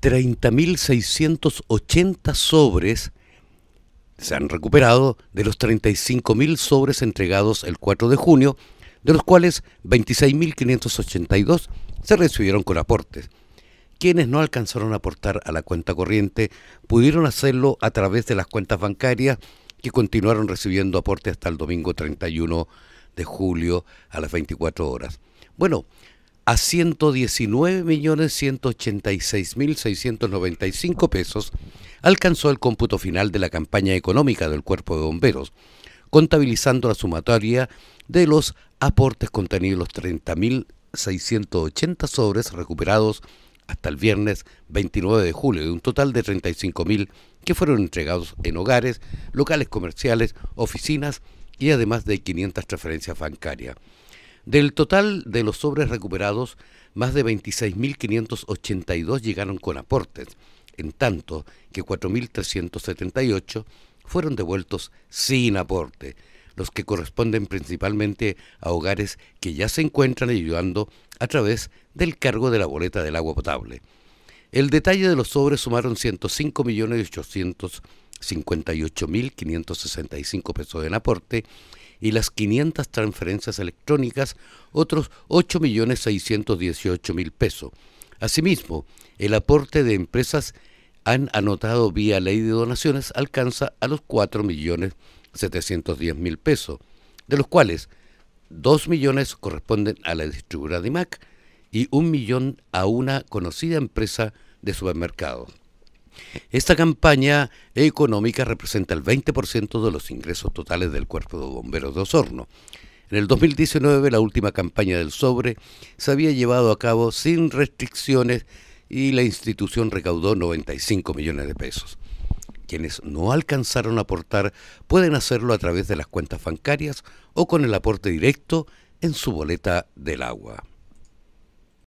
30.680 sobres se han recuperado de los 35.000 sobres entregados el 4 de junio, de los cuales 26.582 se recibieron con aportes. Quienes no alcanzaron a aportar a la cuenta corriente pudieron hacerlo a través de las cuentas bancarias que continuaron recibiendo aportes hasta el domingo 31 de julio a las 24 horas. Bueno, a 119.186.695 pesos alcanzó el cómputo final de la campaña económica del Cuerpo de Bomberos, contabilizando la sumatoria de los aportes contenidos los 30.680 sobres recuperados hasta el viernes 29 de julio, de un total de 35.000 que fueron entregados en hogares, locales comerciales, oficinas y además de 500 transferencias bancarias. Del total de los sobres recuperados, más de 26.582 llegaron con aportes, en tanto que 4.378 fueron devueltos sin aporte, los que corresponden principalmente a hogares que ya se encuentran ayudando a través del cargo de la boleta del agua potable. El detalle de los sobres sumaron 105.800.000 58.565 pesos en aporte, y las 500 transferencias electrónicas, otros 8.618.000 pesos. Asimismo, el aporte de empresas han anotado vía ley de donaciones alcanza a los 4.710.000 pesos, de los cuales 2 millones corresponden a la distribuidora de Mac y 1 millón a una conocida empresa de supermercado. Esta campaña económica representa el 20% de los ingresos totales del Cuerpo de Bomberos de Osorno. En el 2019, la última campaña del sobre se había llevado a cabo sin restricciones y la institución recaudó 95 millones de pesos. Quienes no alcanzaron a aportar pueden hacerlo a través de las cuentas bancarias o con el aporte directo en su boleta del agua.